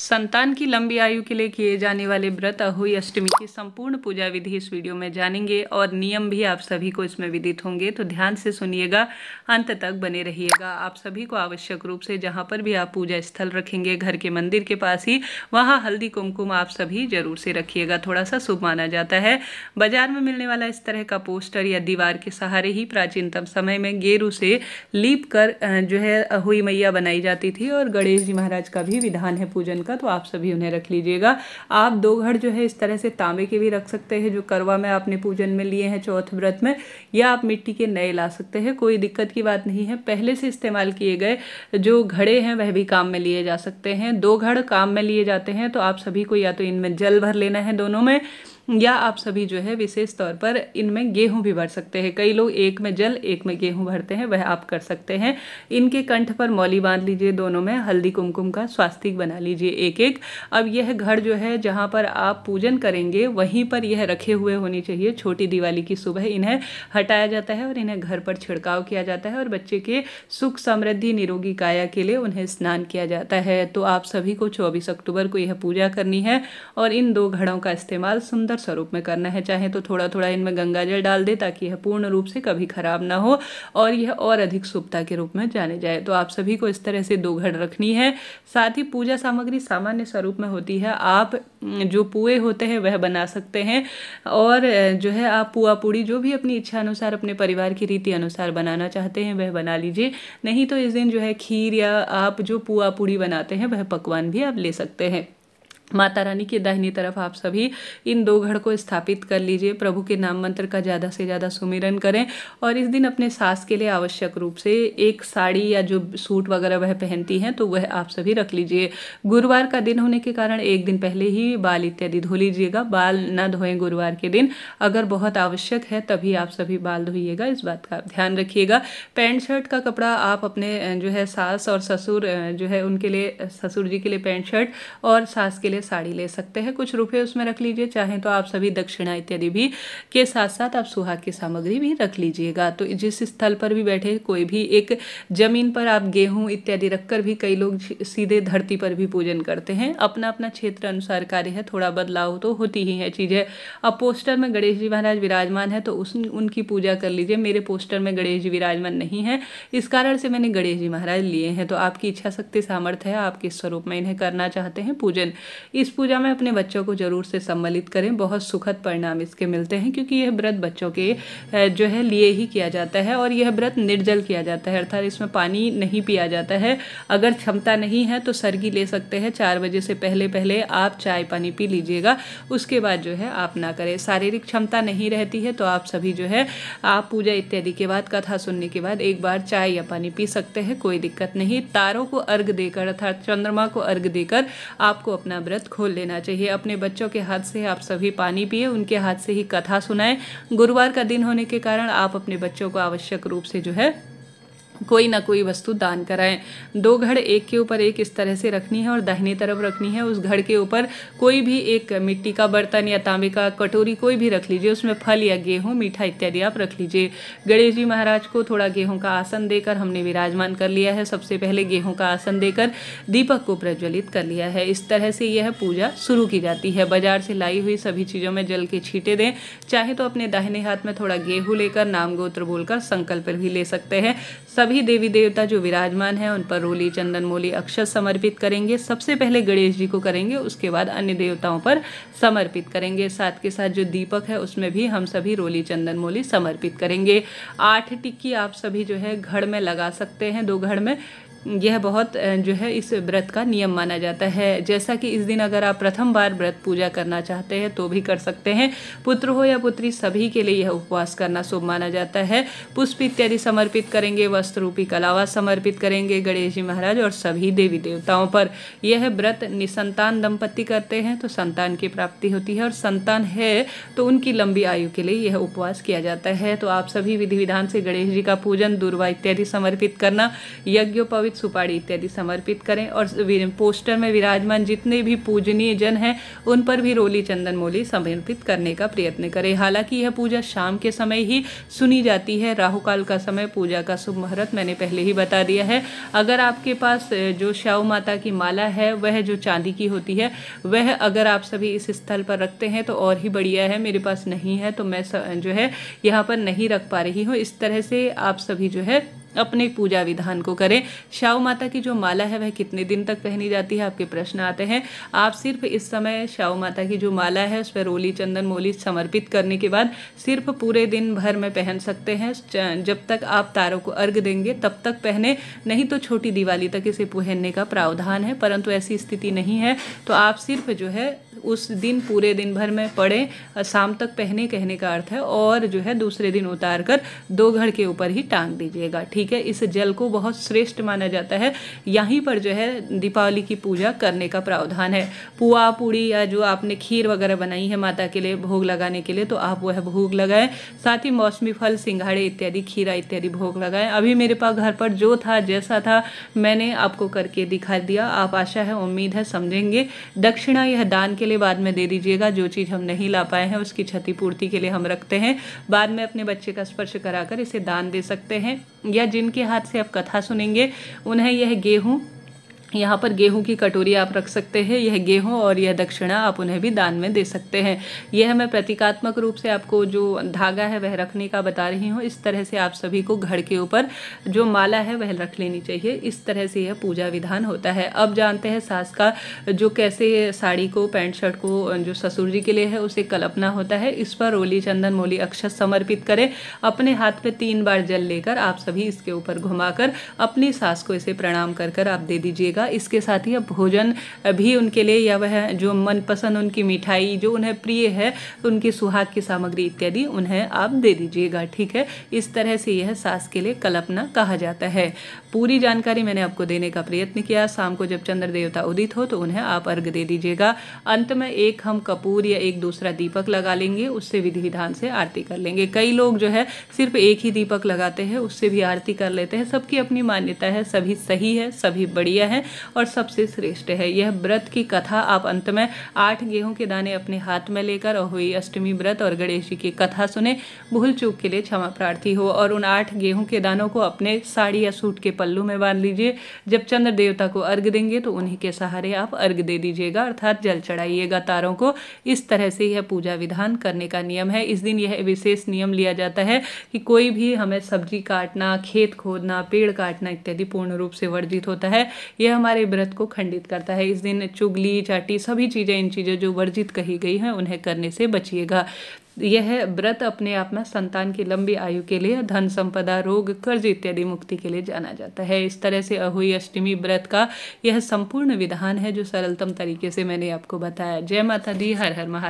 संतान की लंबी आयु के लिए किए जाने वाले व्रत अहोई अष्टमी की संपूर्ण पूजा विधि इस वीडियो में जानेंगे और नियम भी आप सभी को इसमें विदित होंगे तो ध्यान से सुनिएगा अंत तक बने रहिएगा आप सभी को आवश्यक रूप से जहाँ पर भी आप पूजा स्थल रखेंगे घर के मंदिर के पास ही वहाँ हल्दी कुमकुम आप सभी जरूर से रखिएगा थोड़ा सा शुभ माना जाता है बाजार में मिलने वाला इस तरह का पोस्टर या दीवार के सहारे ही प्राचीनतम समय में गेरू से लीप कर जो है अहोई मैया बनाई जाती थी और गणेश जी महाराज का भी विधान है पूजन का तो आप सभी उन्हें रख लीजिएगा आप दो घर जो है इस तरह से तांबे के भी रख सकते हैं जो करवा में आपने पूजन में लिए हैं चौथ व्रत में या आप मिट्टी के नए ला सकते हैं कोई दिक्कत की बात नहीं है पहले से इस्तेमाल किए गए जो घड़े हैं वह भी काम में लिए जा सकते हैं दो घड़ काम में लिए जाते हैं तो आप सभी को या तो इनमें जल भर लेना है दोनों में या आप सभी जो है विशेष तौर पर इनमें गेहूं भी भर सकते हैं कई लोग एक में जल एक में गेहूं भरते हैं वह आप कर सकते हैं इनके कंठ पर मौली बांध लीजिए दोनों में हल्दी कुमकुम का स्वास्तिक बना लीजिए एक एक अब यह घर जो है जहाँ पर आप पूजन करेंगे वहीं पर यह रखे हुए होनी चाहिए छोटी दिवाली की सुबह इन्हें हटाया जाता है और इन्हें घर पर छिड़काव किया जाता है और बच्चे के सुख समृद्धि निरोगी काया के लिए उन्हें स्नान किया जाता है तो आप सभी को चौबीस अक्टूबर को यह पूजा करनी है और इन दो घड़ों का इस्तेमाल सुंदर स्वरूप में करना है चाहे तो थोड़ा थोड़ा इनमें गंगा जल डाल दे ताकि यह पूर्ण रूप से कभी खराब ना हो और यह और अधिक सुप्ता के रूप में जाने जाए तो आप सभी को इस तरह से दो घड़ रखनी है साथ ही पूजा सामग्री सामान्य स्वरूप में होती है आप जो पुए होते हैं वह बना सकते हैं और जो है आप पुआ पूड़ी जो भी अपनी इच्छा अनुसार अपने परिवार की रीति अनुसार बनाना चाहते हैं वह बना लीजिए नहीं तो इस दिन जो है खीर या आप जो पुआ पूड़ी बनाते हैं वह पकवान भी आप ले सकते हैं माता रानी के दाहिनी तरफ आप सभी इन दो घड़ को स्थापित कर लीजिए प्रभु के नाम मंत्र का ज़्यादा से ज़्यादा सुमिरन करें और इस दिन अपने सास के लिए आवश्यक रूप से एक साड़ी या जो सूट वगैरह वह पहनती हैं तो वह आप सभी रख लीजिए गुरुवार का दिन होने के कारण एक दिन पहले ही बाल इत्यादि धो लीजिएगा बाल न धोएं गुरुवार के दिन अगर बहुत आवश्यक है तभी आप सभी बाल धोइएगा इस बात का ध्यान रखिएगा पैंट शर्ट का कपड़ा आप अपने जो है सास और ससुर जो है उनके लिए ससुर जी के लिए पैंट शर्ट और सास के लिए लिए साड़ी ले सकते हैं कुछ रुपए उसमें रख लीजिए चाहे तो आप सभी दक्षिणा इत्यादि भी के साथ साथ आप सुहाग की सामग्री भी रख लीजिएगा तो जिस स्थल पर भी बैठे कोई भी एक जमीन पर आप गेहूं इत्यादि रखकर भी कई लोग सीधे धरती पर भी पूजन करते हैं अपना अपना क्षेत्र अनुसार कार्य है थोड़ा बदलाव तो होती ही है चीजें अब पोस्टर में गणेश जी महाराज विराजमान है तो उस उनकी पूजा कर लीजिए मेरे पोस्टर में गणेश जी विराजमान नहीं है इस कारण से मैंने गणेश जी महाराज लिए हैं तो आपकी इच्छा शक्ति सामर्थ्य है आप किस स्वरूप में इन्हें करना चाहते हैं पूजन इस पूजा में अपने बच्चों को ज़रूर से सम्मिलित करें बहुत सुखद परिणाम इसके मिलते हैं क्योंकि यह व्रत बच्चों के जो है लिए ही किया जाता है और यह व्रत निर्जल किया जाता है अर्थात इसमें पानी नहीं पिया जाता है अगर क्षमता नहीं है तो सरगी ले सकते हैं चार बजे से पहले पहले आप चाय पानी पी लीजिएगा उसके बाद जो है आप ना करें शारीरिक क्षमता नहीं रहती है तो आप सभी जो है आप पूजा इत्यादि के बाद कथा सुनने के बाद एक बार चाय या पानी पी सकते हैं कोई दिक्कत नहीं तारों को अर्घ देकर अर्थात चंद्रमा को अर्घ देकर आपको अपना व्रत व्रत खोल लेना चाहिए अपने बच्चों के हाथ से आप सभी पानी पिए उनके हाथ से ही कथा सुनाएं गुरुवार का दिन होने के कारण आप अपने बच्चों को आवश्यक रूप से जो है कोई ना कोई वस्तु दान कराएं दो घड़ एक के ऊपर एक इस तरह से रखनी है और दाहिनी तरफ रखनी है उस घड़ के ऊपर कोई भी एक मिट्टी का बर्तन या तांबे का कटोरी कोई भी रख लीजिए उसमें फल या गेहूँ मीठा इत्यादि आप रख लीजिए गणेश जी महाराज को थोड़ा गेहूँ का आसन देकर हमने विराजमान कर लिया है सबसे पहले गेहूँ का आसन देकर दीपक को प्रज्वलित कर लिया है इस तरह से यह पूजा शुरू की जाती है बाजार से लाई हुई सभी चीज़ों में जल के छीटे दें चाहे तो अपने दाहिने हाथ में थोड़ा गेहूँ लेकर नाम गोत्र बोलकर संकल्प भी ले सकते हैं सब सभी देवी देवता जो विराजमान हैं उन पर रोली चंदन मोली अक्षत समर्पित करेंगे सबसे पहले गणेश जी को करेंगे उसके बाद अन्य देवताओं पर समर्पित करेंगे साथ के साथ जो दीपक है उसमें भी हम सभी रोली चंदन मोली समर्पित करेंगे आठ टिक्की आप सभी जो है घड़ में लगा सकते हैं दो घड़ में यह बहुत जो है इस व्रत का नियम माना जाता है जैसा कि इस दिन अगर आप प्रथम बार व्रत पूजा करना चाहते हैं तो भी कर सकते हैं पुत्र हो या पुत्री सभी के लिए यह उपवास करना शुभ माना जाता है पुष्प इत्यादि समर्पित करेंगे वस्त्र रूपी कलावा समर्पित करेंगे गणेश जी महाराज और सभी देवी देवताओं पर यह व्रत निसंतान दंपत्ति करते हैं तो संतान की प्राप्ति होती है और संतान है तो उनकी लंबी आयु के लिए यह उपवास किया जाता है तो आप सभी विधि विधान से गणेश जी का पूजन दुर्वा इत्यादि समर्पित करना यज्ञोपवित सुपाड़ी इत्यादि समर्पित करें और पोस्टर में विराजमान जितने भी पूजनीय जन हैं उन पर भी रोली चंदन मोली समर्पित करने का प्रयत्न करें हालांकि यह पूजा शाम के समय ही सुनी जाती है राहु काल का समय पूजा का शुभ मुहूर्त मैंने पहले ही बता दिया है अगर आपके पास जो श्याव माता की माला है वह जो चांदी की होती है वह अगर आप सभी इस स्थल पर रखते हैं तो और ही बढ़िया है मेरे पास नहीं है तो मैं जो है यहाँ पर नहीं रख पा रही हूँ इस तरह से आप सभी जो है अपने पूजा विधान को करें शाहू माता की जो माला है वह कितने दिन तक पहनी जाती है आपके प्रश्न आते हैं आप सिर्फ इस समय शाहू माता की जो माला है उस पर रोली चंदन मोली समर्पित करने के बाद सिर्फ पूरे दिन भर में पहन सकते हैं जब तक आप तारों को अर्घ देंगे तब तक पहने नहीं तो छोटी दिवाली तक इसे पहनने का प्रावधान है परंतु ऐसी स्थिति नहीं है तो आप सिर्फ जो है उस दिन पूरे दिन भर में पड़े शाम तक पहने कहने का अर्थ है और जो है दूसरे दिन उतार कर दो घर के ऊपर ही टांग दीजिएगा ठीक है इस जल को बहुत श्रेष्ठ माना जाता है यहीं पर जो है दीपावली की पूजा करने का प्रावधान है पुआ पूड़ी या जो आपने खीर वगैरह बनाई है माता के लिए भोग लगाने के लिए तो आप वह भोग लगाएं साथ ही मौसमी फल सिंघाड़े इत्यादि खीरा इत्यादि भोग लगाएं अभी मेरे पास घर पर जो था जैसा था मैंने आपको करके दिखा दिया आप आशा है उम्मीद है समझेंगे दक्षिणा यह दान के लिए बाद में दे दीजिएगा जो चीज़ हम नहीं ला पाए हैं उसकी क्षतिपूर्ति के लिए हम रखते हैं बाद में अपने बच्चे का स्पर्श कराकर इसे दान दे सकते हैं या जिनके हाथ से आप कथा सुनेंगे उन्हें यह गेहूँ यहाँ पर गेहूं की कटोरी आप रख सकते हैं यह गेहूं और यह दक्षिणा आप उन्हें भी दान में दे सकते हैं यह मैं प्रतीकात्मक रूप से आपको जो धागा है वह रखने का बता रही हूँ इस तरह से आप सभी को घर के ऊपर जो माला है वह रख लेनी चाहिए इस तरह से यह पूजा विधान होता है अब जानते हैं सास का जो कैसे साड़ी को पैंट शर्ट को जो ससुर जी के लिए है उसे कल्पना होता है इस पर रोली चंदन मोली अक्षत समर्पित करें अपने हाथ में तीन बार जल लेकर आप सभी इसके ऊपर घुमा अपनी सास को इसे प्रणाम कर आप दे दीजिएगा मिलेगा इसके साथ ही अब भोजन भी उनके लिए या वह जो मनपसंद उनकी मिठाई जो उन्हें प्रिय है उनकी सुहाग की सामग्री इत्यादि उन्हें आप दे दीजिएगा ठीक है इस तरह से यह सास के लिए कल्पना कहा जाता है पूरी जानकारी मैंने आपको देने का प्रयत्न किया शाम को जब चंद्र देवता उदित हो तो उन्हें आप अर्घ दे दीजिएगा अंत में एक हम कपूर या एक दूसरा दीपक लगा लेंगे उससे विधि विधान से आरती कर लेंगे कई लोग जो है सिर्फ एक ही दीपक लगाते हैं उससे भी आरती कर लेते हैं सबकी अपनी मान्यता है सभी सही है सभी बढ़िया है और सबसे श्रेष्ठ है यह व्रत की कथा आप अंत में आठ गेहूं के दाने अपने हाथ में लेकर और हुई अष्टमी व्रत और गणेश जी की कथा सुने भूल चूक के लिए क्षमा प्रार्थी हो और उन आठ गेहूं के दानों को अपने साड़ी या सूट के पल्लू में बांध लीजिए जब चंद्र देवता को अर्घ देंगे तो उन्हीं के सहारे आप अर्घ दे दीजिएगा अर्थात जल चढ़ाइएगा तारों को इस तरह से यह पूजा विधान करने का नियम है इस दिन यह विशेष नियम लिया जाता है कि कोई भी हमें सब्जी काटना खेत खोदना पेड़ काटना इत्यादि पूर्ण रूप से वर्जित होता है यह हमारे व्रत को खंडित करता है इस दिन चुगली चाटी सभी चीज़ें इन चीज़ें जो वर्जित कही गई हैं उन्हें करने से बचिएगा यह व्रत अपने आप में संतान की लंबी आयु के लिए धन संपदा रोग कर्ज इत्यादि मुक्ति के लिए जाना जाता है इस तरह से अहुई अष्टमी व्रत का यह संपूर्ण विधान है जो सरलतम तरीके से मैंने आपको बताया जय माता दी हर हर महा